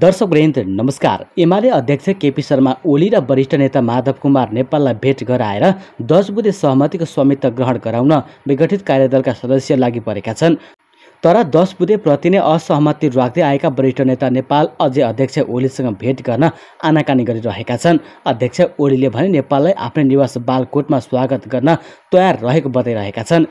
दर्शक वृन्द नमस्कार एमाले अध्यक्ष केपी शर्मा ओली र वरिष्ठ नेता माधव कुमार नेपाललाई भेट गराएर दस बुधे सहमतिको स्वामित्व ग्रहण गराउन विघटित कार्यदलका सदस्य लागि परेका छन् तर दस बुधे प्रति नै असहमति राख्दै आएका वरिष्ठ नेता नेपाल अझै अध्यक्ष ओलीसँग भेट गर्न आनाकानी गरिरहेका छन् अध्यक्ष ओलीले भने नेपाललाई आफ्नै निवास बालकोटमा स्वागत गर्न तयार रहेको बताइरहेका छन्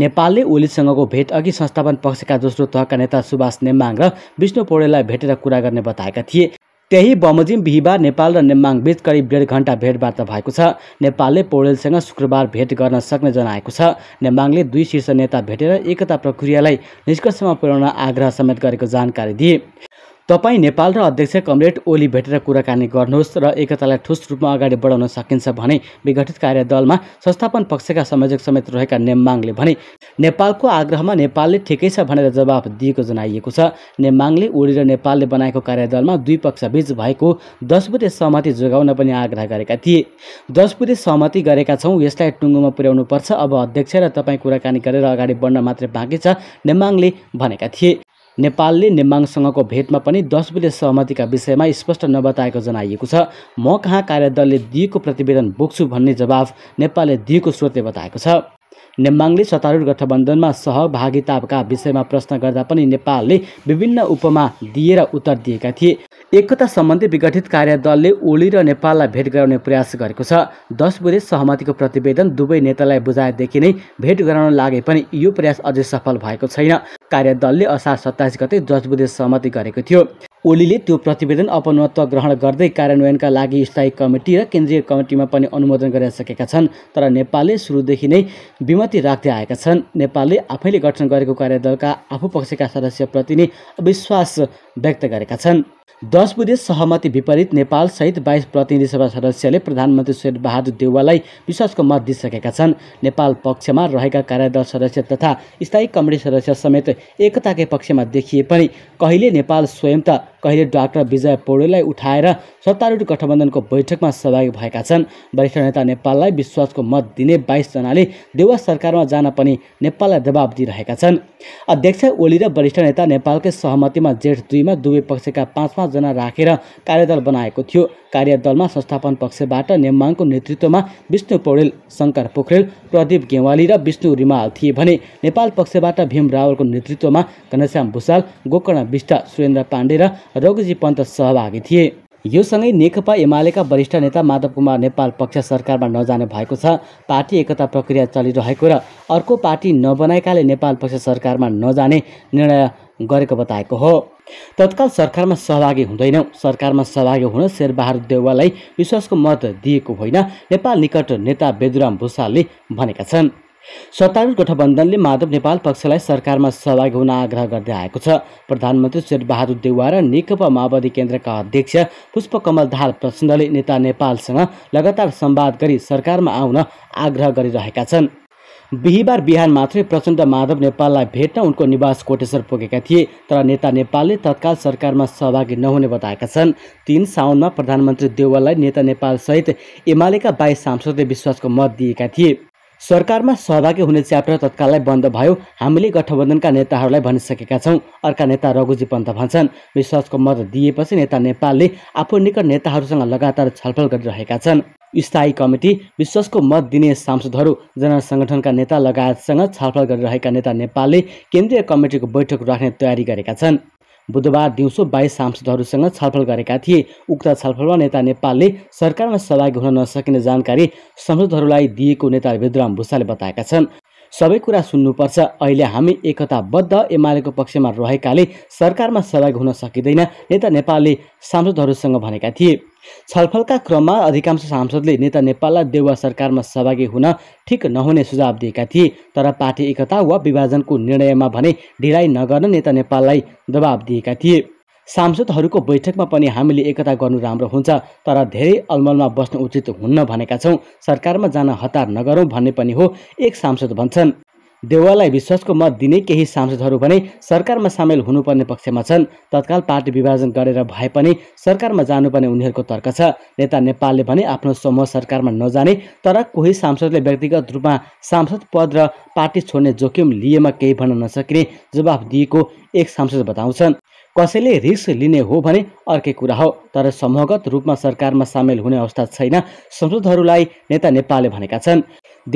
नेपालले ओलीसँगको भेट अघि संस्थापन पक्षका दोस्रो तहका नेता सुभाष नेम्बाङ र विष्णु पौडेललाई भेटेर कुरा गर्ने बताएका थिए त्यही बमोजिम बिहिबार नेपाल र नेम्बाङ बीच करिब डेढ घण्टा भेटवार्ता भएको छ नेपालले पौडेलसँग शुक्रबार भेट गर्न सक्ने जनाएको छ नेम्बाङले दुई शीर्ष नेता भेटेर एकता प्रक्रियालाई निष्कर्षमा पुर्याउन आग्रह समेत गरेको जानकारी दिए तपाईँ नेपाल र अध्यक्ष कमरेड ओली भेटेर कुराकानी गर्नुहोस् र एकतालाई ठोस रूपमा अगाडि बढाउन सकिन्छ भने विघटित कार्यदलमा संस्थापन पक्षका संयोजक समेत रहेका नेममाङले भने नेपालको आग्रहमा नेपालले ठिकै छ भनेर जवाब दिएको जनाइएको छ नेममाङले ओली र नेपालले बनाएको कार्यदलमा दुई पक्षबीच भएको दस दसबुटे सहमति जोगाउन पनि आग्रह गरेका थिए दस दसबुटे सहमति गरेका छौँ यसलाई टुङ्गोमा पुर्याउनुपर्छ अब अध्यक्ष र तपाईँ कुराकानी गरेर अगाडि बढ्न मात्रै बाँकी छ नेमाङले भनेका थिए नेपालले नेमाङसँगको भेटमा पनि दस बजे सहमतिका विषयमा स्पष्ट नबताएको जनाइएको छ म कहाँ कार्यदलले दिएको प्रतिवेदन बोक्छु भन्ने जवाफ नेपालले दिएको स्रोतले बताएको छ नेमाङले सत्तारूढ गठबन्धनमा सहभागिताका विषयमा प्रश्न गर्दा पनि नेपालले विभिन्न उपमा दिएर उत्तर दिएका थिए एकता सम्बन्धी विघटित कार्यदलले ओली र नेपाललाई भेट गराउने प्रयास गरेको छ दस बुधे सहमतिको प्रतिवेदन दुवै नेतालाई बुझाएदेखि नै भेट गराउन लागे पनि यो प्रयास अझै सफल भएको छैन कार्यदलले असार सत्ताइस गते जजबुदे सहमति गरेको थियो ओलीले त्यो प्रतिवेदन अपनत्व ग्रहण गर्दै कार्यान्वयनका लागि स्थायी कमिटी र केन्द्रीय कमिटीमा पनि अनुमोदन गरिसकेका छन् तर नेपालले सुरुदेखि नै विमति राख्दै आएका छन् नेपालले आफैले गठन गरेको कार्यदलका आफू पक्षका सदस्यप्रति नै अविश्वास व्यक्त गरेका छन् दस बुधे सहमति विपरीत नेपालसहित बाइस प्रतिनिधि सभा सदस्यले प्रधानमन्त्री शेरबहादुर देउवालाई विश्वासको मत दिइसकेका छन् नेपाल पक्षमा रहेका कार्यदल सदस्य तथा स्थायी कमिटी सदस्य समेत एकताकै पक्षमा देखिए पनि कहिले नेपाल स्वयं त कहिले डाक्टर विजय पौडेललाई उठाएर सत्तारूढ गठबन्धनको बैठकमा सहभागी भएका छन् वरिष्ठ नेता नेपाललाई विश्वासको मत दिने बाइसजनाले देवा सरकारमा जान पनि नेपाललाई दबाब दिइरहेका छन् अध्यक्ष ओली र वरिष्ठ नेता नेपालकै सहमतिमा जेठ दुईमा दुवै पक्षका पाँच पाँचजना राखेर कार्यदल बनाएको थियो कार्यदलमा संस्थापन पक्षबाट नेमाङको नेतृत्वमा विष्णु पौडेल शङ्कर पोखरेल प्रदीप गेवाली र विष्णु रिमाल थिए भने नेपाल पक्षबाट भीम रावलको नेतृत्वमा घनश्याम भूषाल गोकर्ण विष्ट सुरेन्द्र पाण्डे र रघुजी पन्त सहभागी थिए यो सँगै नेकपा एमालेका वरिष्ठ नेता माधव कुमार नेपाल पक्ष सरकारमा नजाने भएको छ पार्टी एकता प्रक्रिया चलिरहेको र अर्को पार्टी नबनाएकाले नेपाल पक्ष सरकारमा नजाने निर्णय गरेको बताएको हो तत्काल सरकारमा सहभागी हुँदैनौ सरकारमा सहभागी हुन शेरबहादुर देउवालाई विश्वासको मत दिएको होइन नेपाल निकट नेता बेदुराम भूषालले भनेका छन् सत्तारूढ गठबन्धनले माधव नेपाल पक्षलाई सरकारमा सहभागी हुन आग्रह गर्दै आएको छ प्रधानमन्त्री शेरबहादुर देउवा र नेकपा माओवादी केन्द्रका अध्यक्ष पुष्पकमल दाहाल प्रचण्डले नेता नेपालसँग लगातार सम्वाद गरी सरकारमा आउन आग्रह गरिरहेका छन् बिहिबार बिहान मात्रै प्रचण्ड माधव नेपाललाई भेट्न उनको निवास कोटेश्वर पुगेका थिए तर नेता नेपालले तत्काल सरकारमा सहभागी नहुने बताएका छन् तीन साउनमा प्रधानमन्त्री देवाललाई नेता नेपालसहित एमालेका बाइस सांसदले विश्वासको मत दिएका थिए सरकारमा सहभागी हुने च्याप्टर तत्काललाई बन्द भयो हामीले गठबन्धनका नेताहरूलाई भनिसकेका छौँ अर्का नेता रघुजी पन्त भन्छन् विश्वासको मत दिएपछि नेता नेपालले आफू निकट नेताहरूसँग लगातार छलफल गरिरहेका छन् स्थायी कमिटी विश्वासको मत दिने सांसदहरू जनसङ्गठनका नेता लगायतसँग छलफल गरिरहेका नेता नेपालले केन्द्रीय कमिटीको बैठक राख्ने तयारी गरेका छन् बुधबार दिउँसो बाइस सांसदहरूसँग छलफल गरेका थिए उक्त छलफलमा नेता नेपालले सरकारमा सहभागी हुन नसकिने जानकारी सांसदहरूलाई दिएको नेता विद्राम भूषाले बताएका छन् सबै कुरा सुन्नुपर्छ अहिले हामी एकताबद्ध एमालेको पक्षमा रहेकाले सरकारमा सहभागी हुन सकिँदैन नेता नेपालले सांसदहरूसँग भनेका थिए छलफलका क्रममा अधिकांश सांसदले नेता नेपाललाई देउवा सरकारमा सहभागी हुन ठिक नहुने सुझाव दिएका थिए तर पार्टी एकता वा विभाजनको निर्णयमा भने ढिलाइ नगर्न नेता नेपाललाई दबाब दिएका थिए सांसदहरूको बैठकमा पनि हामीले एकता गर्नु राम्रो हुन्छ तर धेरै अलमलमा बस्नु उचित हुन्न भनेका छौँ सरकारमा जान हतार नगरौँ भन्ने पनि हो एक सांसद भन्छन् देवाललाई विश्वासको मत दिने केही सांसदहरू भने सरकारमा सामेल हुनुपर्ने पक्षमा छन् तत्काल पार्टी विभाजन गरेर भए पनि सरकारमा जानुपर्ने उनीहरूको तर्क छ नेता नेपालले भने आफ्नो समूह सरकारमा नजाने तर कोही सांसदले व्यक्तिगत रूपमा सांसद पद र पार्टी छोड्ने जोखिम लिएमा केही भन्न नसकिने जवाफ दिएको एक सांसद बताउँछन् कसैले रिस लिने हो भने अर्कै कुरा हो तर समूहगत रूपमा सरकारमा सामेल हुने अवस्था छैन संसदहरूलाई नेता नेपालले भनेका छन्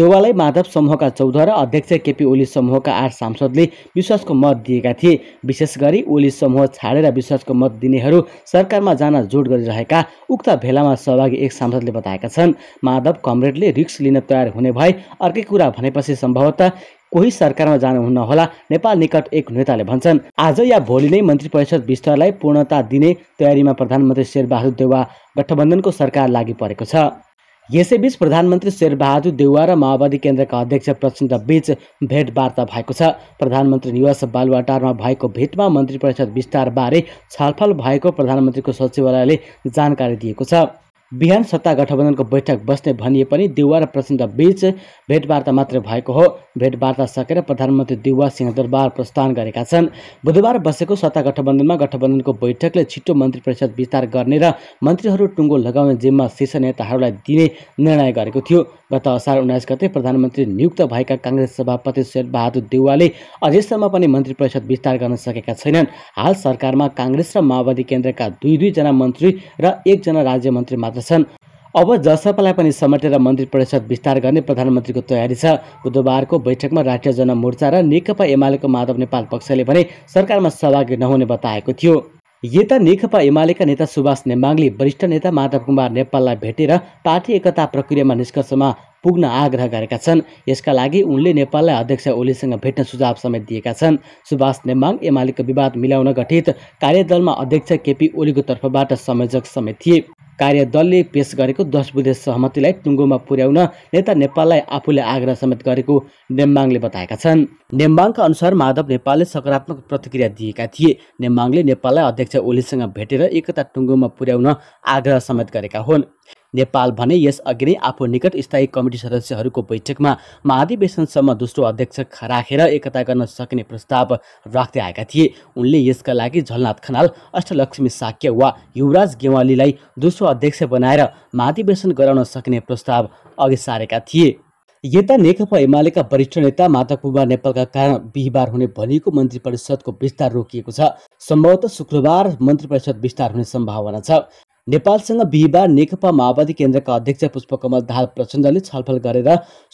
देवालय माधव समूहका चौध र अध्यक्ष केपी ओली समूहका आठ सांसदले विश्वासको मत दिएका थिए विशेष गरी ओली समूह छाडेर विश्वासको मत दिनेहरू सरकारमा जान जोड गरिरहेका उक्त भेलामा सहभागी एक सांसदले बताएका छन् माधव कमरेडले रिक्स लिन तयार हुने भए अर्कै कुरा भनेपछि सम्भवतः कोही सरकारमा जानुहुन्न होला नेपाल निकट एक नेताले भन्छन् आज या भोलि नै मन्त्री परिषद विस्तारलाई पूर्णता दिने तयारीमा प्रधानमन्त्री शेरबहादुर देउवा गठबन्धनको सरकार लागि परेको छ यसैबीच प्रधानमन्त्री शेरबहादुर देउवा र माओवादी केन्द्रका अध्यक्ष प्रचण्ड बीच भेटवार्ता भएको छ प्रधानमन्त्री निवास बालुवाटारमा भएको भेटमा मन्त्री परिषद विस्तारबारे छलफल भएको प्रधानमन्त्रीको सचिवालयले जानकारी दिएको छ बिहान सत्ता गठबन्धनको बैठक बस्ने भनिए पनि देउवा र प्रचण्ड बीच भेटवार्ता मात्र भएको हो भेटवार्ता सकेर प्रधानमन्त्री दिवा सिंहदरबार प्रस्थान गरेका छन् बुधबार बसेको सत्ता गठबन्धनमा गठबन्धनको बैठकले छिटो मन्त्री परिषद विस्तार गर्ने र मन्त्रीहरू टुङ्गो लगाउने जिम्मा शीर्ष नेताहरूलाई दिने निर्णय गरेको थियो गत असार उन्नाइस गते प्रधानमन्त्री नियुक्त भएका काङ्ग्रेस सभापति शेरबहादुर देउवाले अझैसम्म पनि मन्त्री परिषद विस्तार गर्न सकेका छैनन् हाल सरकारमा काङ्ग्रेस र माओवादी केन्द्रका दुई दुईजना मन्त्री र एकजना राज्य मन्त्री मात्र छन् अब जसपालाई पनि समेटेर मन्त्री परिषद विस्तार गर्ने प्रधानमन्त्रीको तयारी छ बुधबारको बैठकमा राष्ट्रिय जनमोर्चा र नेकपा एमालेको माधव नेपाल पक्षले भने सरकारमा सहभागी नहुने बताएको थियो यता नेकपा एमालेका नेता सुभाष नेमाङले वरिष्ठ नेता माधव कुमार नेपाललाई भेटेर पार्टी एकता प्रक्रियामा निष्कर्षमा पुग्न आग्रह गरेका छन् यसका लागि उनले नेपाललाई अध्यक्ष ओलीसँग भेट्न सुझाव समेत दिएका छन् सुभाष नेमाङ एमालेको विवाद मिलाउन गठित कार्यदलमा अध्यक्ष केपी ओलीको तर्फबाट संयोजक समेत थिए कार्यदलले पेश गरेको दस बुधे सहमतिलाई टुङ्गोमा पुर्याउन नेता नेपाललाई आफूले आग्रह समेत गरेको नेम्बाङले बताएका छन् नेम्बाङका अनुसार माधव नेपालले सकारात्मक प्रतिक्रिया दिएका थिए नेम्बाङले नेपाललाई अध्यक्ष ओलीसँग भेटेर एकता टुङ्गोमा पुर्याउन आग्रह समेत गरेका हुन् नेपाल भने यसअघि नै आफू निकट स्थायी कमिटी सदस्यहरूको बैठकमा महाधिवेशनसम्म दोस्रो अध्यक्ष राखेर एकता गर्न सक्ने प्रस्ताव राख्दै आएका थिए उनले यसका लागि झलनाथ खनाल अष्टलक्ष्मी साक्य वा युवराज गेवालीलाई दोस्रो अध्यक्ष बनाएर महाधिवेशन गराउन सक्ने प्रस्ताव अघि सारेका थिए यता नेकपा एमालेका वरिष्ठ नेता माता कुमार नेपालका कारण बिहिबार हुने भनिएको मन्त्री परिषदको विस्तार रोकिएको छ सम्भवतः शुक्रबार मन्त्री परिषद विस्तार हुने सम्भावना छ नेपालसँग बिहिबार नेकपा माओवादी केन्द्रका अध्यक्ष पुष्पकमल दाहाल प्रचण्डले छलफल गरेर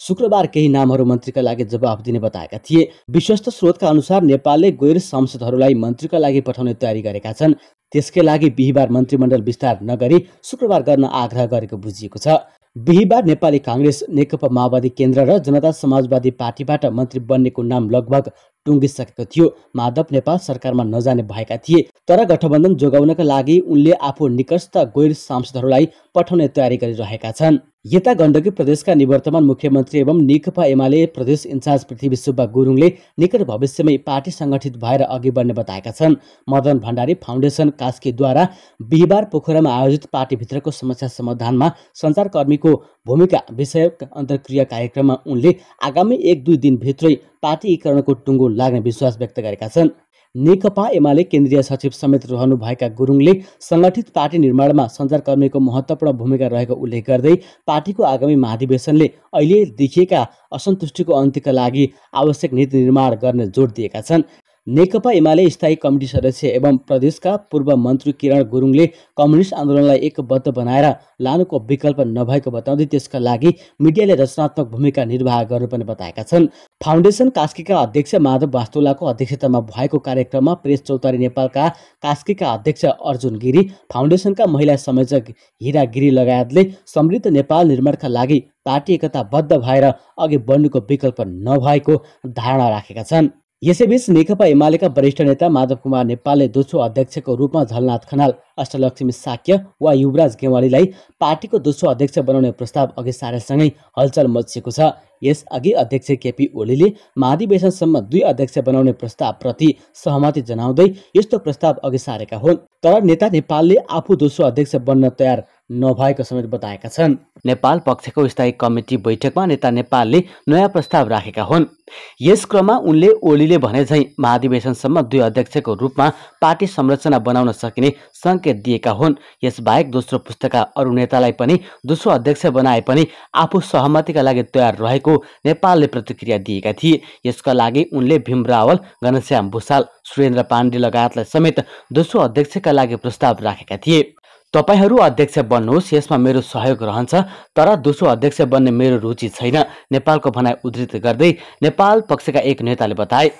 शुक्रबार केही नामहरू मन्त्रीका लागि जवाफ दिने बताएका थिए विश्वस्त स्रोतका अनुसार नेपालले गैर सांसदहरूलाई मन्त्रीका लागि पठाउने तयारी गरेका छन् त्यसकै लागि बिहिबार मन्त्रीमण्डल विस्तार नगरी शुक्रबार गर्न आग्रह गरेको बुझिएको छ बिहिबार नेपाली काङ्ग्रेस नेकपा माओवादी केन्द्र र जनता समाजवादी पार्टीबाट मन्त्री बन्नेको नाम लगभग टुङ्गिसकेको थियो माधव नेपाल सरकारमा नजाने भएका थिए तर गठबन्धन जोगाउनका लागि उनले आफू निकटस्थ गैर सांसदहरूलाई पठाउने तयारी गरिरहेका छन् यता गण्डकी प्रदेशका निवर्तमान मुख्यमन्त्री एवं नेकपा एमाले प्रदेश इन्चार्ज पृथ्वी सुब्बा गुरुङले निकट भविष्यमै पार्टी सङ्गठित भएर अघि बढ्ने बताएका छन् मदन भण्डारी फाउन्डेसन कास्कीद्वारा बिहिबार पोखरामा आयोजित पार्टीभित्रको समस्या समाधानमा सञ्चारकर्मीको भूमिका विषय अन्तर्क्रिया कार्यक्रममा उनले आगामी एक दुई दिनभित्रै पार्टीकरणको टुङ्गो लाग्ने विश्वास व्यक्त गरेका छन् नेकपा एमाले केन्द्रीय सचिव समेत रहनुभएका गुरुङले सङ्गठित पार्टी निर्माणमा सञ्चारकर्मीको महत्त्वपूर्ण भूमिका रहेको उल्लेख गर्दै पार्टीको आगामी महाधिवेशनले अहिले देखिएका असन्तुष्टिको अन्त्यका लागि आवश्यक नीति निर्माण गर्ने जोड दिएका छन् नेकपा एमाले स्थायी कमिटी सदस्य एवं प्रदेशका पूर्व मन्त्री किरण गुरुङले कम्युनिस्ट आन्दोलनलाई एकबद्ध बनाएर लानुको विकल्प नभएको बताउँदै त्यसका लागि मिडियाले रचनात्मक भूमिका निर्वाह गर्नुपर्ने बताएका छन् फाउन्डेसन कास्कीका अध्यक्ष माधव वास्तुलाको अध्यक्षतामा भएको कार्यक्रममा प्रेस चौतारी नेपालका कास्कीका अध्यक्ष अर्जुन गिरी फाउन्डेसनका महिला संयोजक हिरा गिरी लगायतले समृद्ध नेपाल निर्माणका लागि पार्टी एकताबद्ध भएर अघि बढ्नुको विकल्प नभएको धारणा राखेका छन् यसैबीच नेकपा एमालेका वरिष्ठ नेता माधव कुमार नेपालले दोस्रो अध्यक्षको रूपमा झलनाथ खनाल अष्टलक्ष्मी साक्य वा युवराज गेवालीलाई पार्टीको दोस्रो अध्यक्ष बनाउने प्रस्ताव अघि सारेसँगै हलचल मचिएको छ यसअघि अध्यक्ष केपी ओलीले महाधिवेशनसम्म दुई अध्यक्ष बनाउने प्रस्तावप्रति सहमति जनाउँदै यस्तो प्रस्ताव अघि सारेका हुन् तर नेता नेपालले आफू दोस्रो अध्यक्ष बन्न तयार नभएको समेत बताएका छन् नेपाल पक्षको स्थायी कमिटी बैठकमा नेता नेपालले नयाँ प्रस्ताव राखेका हुन् यस क्रममा उनले ओलीले भने झैँ महाधिवेशनसम्म दुई अध्यक्षको रूपमा पार्टी संरचना बनाउन सकिने सङ्केत दिएका हुन् यसबाहेक दोस्रो पुस्ताका अरू नेतालाई पनि दोस्रो अध्यक्ष बनाए पनि आफू सहमतिका लागि तयार रहेको नेपालले प्रतिक्रिया दिएका थिए यसका लागि उनले भीम रावल घनश्याम भूषाल सुरेन्द्र पाण्डे लगायतलाई समेत दोस्रो अध्यक्षका लागि प्रस्ताव राखेका थिए तपाईँहरू अध्यक्ष बन्नुहोस् यसमा मेरो सहयोग रहन्छ तर दोस्रो अध्यक्ष बन्ने मेरो रुचि छैन नेपालको भनाइ उद्धृत गर्दै नेपाल पक्षका एक नेताले बताए